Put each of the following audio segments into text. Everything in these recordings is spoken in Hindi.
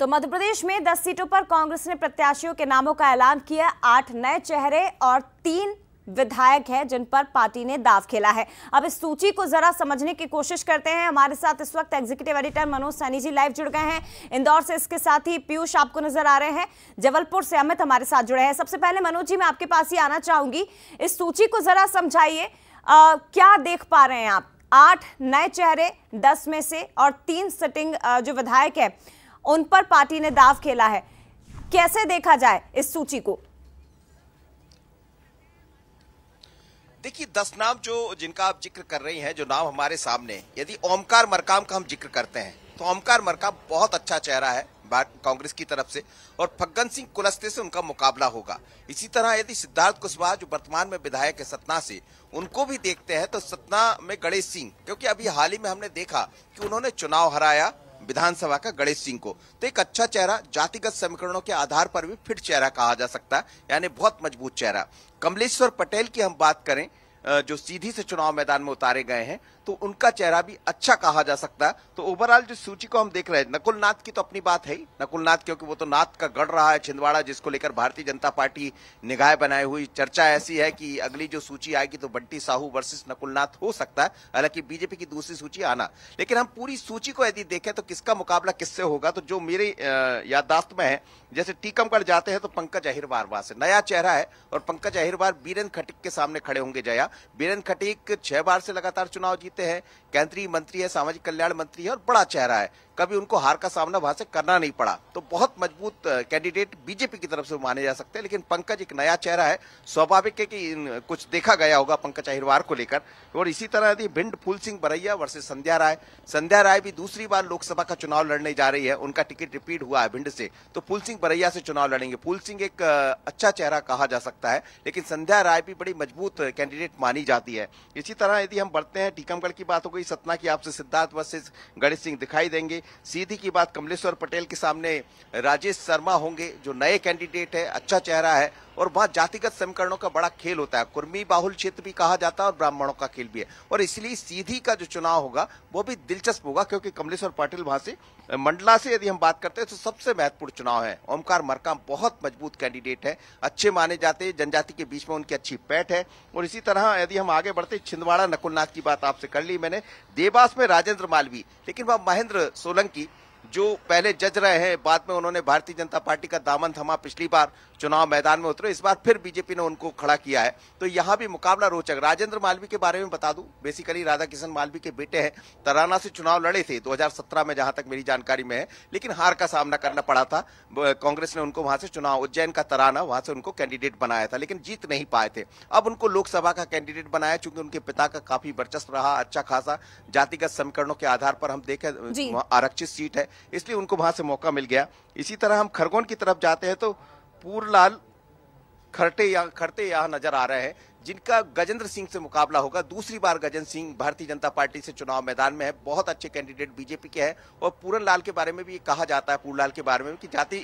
तो मध्य प्रदेश में 10 सीटों पर कांग्रेस ने प्रत्याशियों के नामों का ऐलान किया आठ नए चेहरे और तीन विधायक हैं जिन पर पार्टी ने दाव खेला है अब इस सूची को जरा समझने की कोशिश करते हैं हमारे साथ इस वक्त executive editor Manoj Saini ji live जुड़ गए हैं इंदौर से इसके साथ ही पीयूष आपको नजर आ रहे हैं जबलपुर से अमित हमारे साथ जुड़े हैं सबसे पहले मनोज जी मैं आपके पास ही आना चाहूंगी इस सूची को जरा समझाइए क्या देख पा रहे हैं आप आठ नए चेहरे दस में से और तीन सिटिंग जो विधायक है उन पर पार्टी ने दाव खेला है कैसे देखा जाए इस सूची को देखिए दस नाम जो जिनका आप जिक्र कर रही हैं जो नाम हमारे सामने यदि ओमकार मरकाम का हम जिक्र करते हैं तो ओमकार मरकाम बहुत अच्छा चेहरा है कांग्रेस की तरफ से और फग्गन सिंह कुलस्ते से उनका मुकाबला होगा इसी तरह यदि सिद्धार्थ कुशवाहा जो वर्तमान में विधायक है सतना से उनको भी देखते हैं तो सतना में गणेश सिंह क्योंकि अभी हाल ही में हमने देखा कि उन्होंने चुनाव हराया विधानसभा का गणेश सिंह को तो एक अच्छा चेहरा जातिगत समीकरणों के आधार पर भी फिट चेहरा कहा जा सकता है यानी बहुत मजबूत चेहरा कमलेश्वर पटेल की हम बात करें जो सीधी से चुनाव मैदान में उतारे गए हैं तो उनका चेहरा भी अच्छा कहा जा सकता है तो ओवरऑल जो सूची को हम देख रहे हैं नकुलनाथ की तो अपनी बात है ही क्योंकि वो तो नाथ का गढ़ रहा है छिंदवाड़ा जिसको लेकर भारतीय जनता पार्टी निगाह बनाए हुई चर्चा ऐसी है कि अगली जो सूची आएगी तो बंटी साहू वर्सेस नकुल हो सकता है हालांकि बीजेपी की दूसरी सूची आना लेकिन हम पूरी सूची को यदि देखें तो किसका मुकाबला किससे होगा तो जो मेरे याददाश्त में है जैसे टीकमगढ़ जाते हैं तो पंकज अहिरवार वहां से नया चेहरा है और पंकज अहिरवार बीरेन खटिक के सामने खड़े होंगे जया बीरेन खटीक छह बार से लगातार चुनाव जीते हैं केंद्रीय मंत्री है सामाजिक कल्याण मंत्री है और बड़ा चेहरा है कभी उनको हार का सामना वहां से करना नहीं पड़ा तो बहुत मजबूत कैंडिडेट बीजेपी की तरफ से माने जा सकते हैं लेकिन पंकज एक नया चेहरा है स्वाभाविक है कि कुछ देखा गया होगा पंकज अहिरवार को लेकर और इसी तरह यदि भिंड फूल सिंह बरैया वर्सेस संध्या राय संध्या राय भी दूसरी बार लोकसभा का चुनाव लड़ने जा रही है उनका टिकट रिपीट हुआ है भिंड से तो फूल सिंह बरैया से चुनाव लड़ेंगे फूल सिंह एक अच्छा चेहरा कहा जा सकता है लेकिन संध्या राय भी बड़ी मजबूत कैंडिडेट मानी जाती है इसी तरह यदि हम बढ़ते हैं टीकमगढ़ की बात हो गई सतना की आपसे सिद्धार्थ वर्सेज गणेश सिंह दिखाई देंगे सीधी की बात कमलेश्वर पटेल के सामने राजेश शर्मा होंगे जो नए कैंडिडेट है अच्छा चेहरा है और वहाँ जातिगत समीकरणों का बड़ा खेल होता है कुर्मी बाहुल क्षेत्र भी कहा जाता है और ब्राह्मणों का खेल भी है और इसलिए सीधी का जो चुनाव होगा वो भी दिलचस्प होगा क्योंकि कमलेश्वर पाटिल वहां से मंडला से यदि हम बात करते हैं तो सबसे महत्वपूर्ण चुनाव है ओमकार मरकाम बहुत मजबूत कैंडिडेट है अच्छे माने जाते हैं जनजाति के बीच में उनकी अच्छी पैठ है और इसी तरह यदि हम आगे बढ़ते छिंदवाड़ा नकुलनाथ की बात आपसे कर ली मैंने देवास में राजेंद्र मालवी लेकिन वह महेंद्र सोलंकी जो पहले जज रहे हैं बाद में उन्होंने भारतीय जनता पार्टी का दामन थमा पिछली बार चुनाव मैदान में उतरे इस बार फिर बीजेपी ने उनको खड़ा किया है तो यहाँ भी मुकाबला रोचक राजेंद्र मालवी के बारे में बता दूं बेसिकली राधा किशन मालवी के बेटे हैं तराना से चुनाव लड़े थे 2017 में जहां तक मेरी जानकारी में है लेकिन हार का सामना करना पड़ा था कांग्रेस ने उनको वहां से चुनाव उज्जैन का तराना वहां से उनको कैंडिडेट बनाया था लेकिन जीत नहीं पाए थे अब उनको लोकसभा का कैंडिडेट बनाया चूंकि उनके पिता का काफी वर्चस्व रहा अच्छा खासा जातिगत समीकरणों के आधार पर हम देखें आरक्षित सीट है इसलिए उनको वहाँ से मौका मिल गया इसी तरह हम खरगोन की तरफ जाते हैं तो पूरलाल खरटे या खरते यहाँ नजर आ रहे हैं जिनका गजेंद्र सिंह से मुकाबला होगा दूसरी बार गजेंद्र सिंह भारतीय जनता पार्टी से चुनाव मैदान में है बहुत अच्छे कैंडिडेट बीजेपी के हैं और पूरन लाल के बारे में भी कहा जाता है पूरन लाल के बारे में कि जाति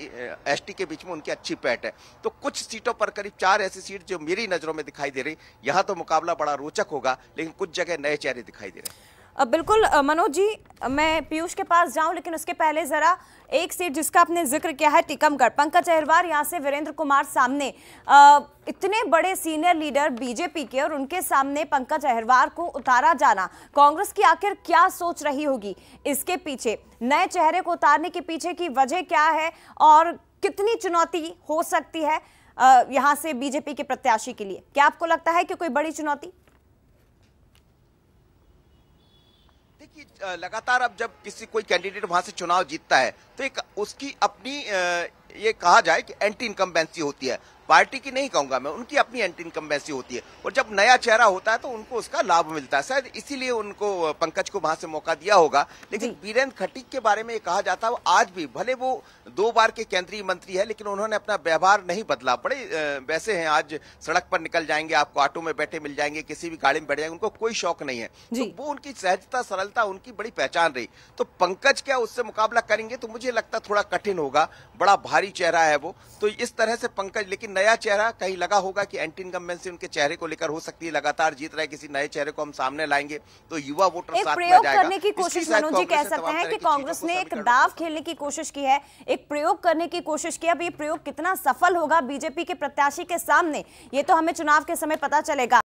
एसटी के बीच में उनकी अच्छी पैट है तो कुछ सीटों पर करीब चार ऐसी सीट जो मेरी नज़रों में दिखाई दे रही यहाँ तो मुकाबला बड़ा रोचक होगा लेकिन कुछ जगह नए चेहरे दिखाई दे रहे हैं बिल्कुल मनोज जी मैं पीयूष के पास जाऊं लेकिन उसके पहले ज़रा एक सीट जिसका आपने जिक्र किया है टीकमगढ़ पंकज अहिरवार यहाँ से वीरेंद्र कुमार सामने आ, इतने बड़े सीनियर लीडर बीजेपी के और उनके सामने पंकज अहिरवार को उतारा जाना कांग्रेस की आखिर क्या सोच रही होगी इसके पीछे नए चेहरे को उतारने के पीछे की वजह क्या है और कितनी चुनौती हो सकती है यहाँ से बीजेपी के प्रत्याशी के लिए क्या आपको लगता है कि कोई बड़ी चुनौती देखिए लगातार अब जब किसी कोई कैंडिडेट वहां से चुनाव जीतता है तो एक उसकी अपनी ये कहा जाए कि एंटी इनकम्बेंसी होती है पार्टी की नहीं कहूंगा मैं उनकी अपनी एंटी इनकम्बेंसी होती है और जब नया चेहरा होता है तो उनको उसका लाभ मिलता है शायद इसीलिए उनको पंकज को वहां से मौका दिया होगा लेकिन वीरेंद्र खटीक के बारे में ये कहा जाता है वो आज भी भले वो दो बार के केंद्रीय मंत्री है लेकिन उन्होंने अपना व्यवहार नहीं बदला बड़े वैसे हैं आज सड़क पर निकल जाएंगे आपको ऑटो में बैठे मिल जाएंगे किसी भी गाड़ी में बैठ जाएंगे उनको कोई शौक नहीं है तो वो उनकी सहजता सरलता उनकी बड़ी पहचान रही तो पंकज क्या उससे मुकाबला करेंगे तो मुझे लगता थोड़ा कठिन होगा बड़ा भारी चेहरा है वो तो इस तरह से पंकज लेकिन नया चेहरा कहीं लगा होगा कि एंटी इनकमेंसी उनके चेहरे को लेकर हो सकती है लगातार जीत रहे किसी नए चेहरे को हम सामने लाएंगे तो युवा वोटर साथ में जाएगा करने की कोशिश मनोज जी कह सकते हैं कि कांग्रेस ने एक दाव खेलने की कोशिश की है एक एक प्रयोग करने की कोशिश की अब ये प्रयोग कितना सफल होगा बीजेपी के प्रत्याशी के सामने ये तो हमें चुनाव के समय पता चलेगा